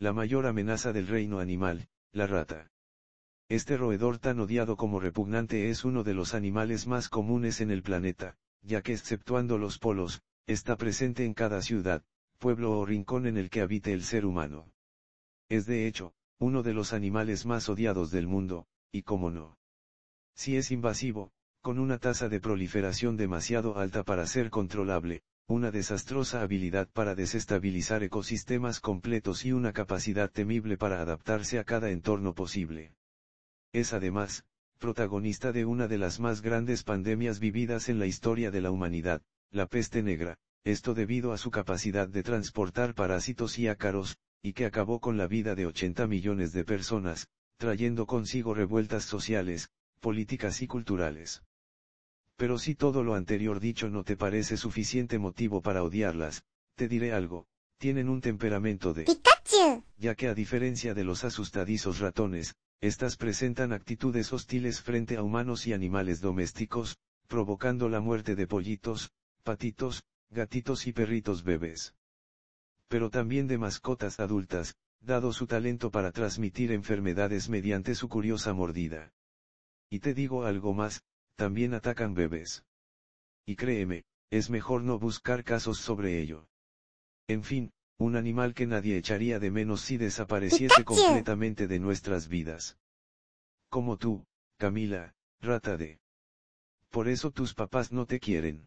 La mayor amenaza del reino animal, la rata. Este roedor tan odiado como repugnante es uno de los animales más comunes en el planeta, ya que exceptuando los polos, está presente en cada ciudad, pueblo o rincón en el que habite el ser humano. Es de hecho, uno de los animales más odiados del mundo, y cómo no. Si es invasivo, con una tasa de proliferación demasiado alta para ser controlable, una desastrosa habilidad para desestabilizar ecosistemas completos y una capacidad temible para adaptarse a cada entorno posible. Es además, protagonista de una de las más grandes pandemias vividas en la historia de la humanidad, la peste negra, esto debido a su capacidad de transportar parásitos y ácaros, y que acabó con la vida de 80 millones de personas, trayendo consigo revueltas sociales, políticas y culturales. Pero si todo lo anterior dicho no te parece suficiente motivo para odiarlas, te diré algo, tienen un temperamento de Pikachu. Ya que a diferencia de los asustadizos ratones, estas presentan actitudes hostiles frente a humanos y animales domésticos, provocando la muerte de pollitos, patitos, gatitos y perritos bebés. Pero también de mascotas adultas, dado su talento para transmitir enfermedades mediante su curiosa mordida. Y te digo algo más, también atacan bebés. Y créeme, es mejor no buscar casos sobre ello. En fin, un animal que nadie echaría de menos si desapareciese completamente de nuestras vidas. Como tú, Camila, rata de. Por eso tus papás no te quieren.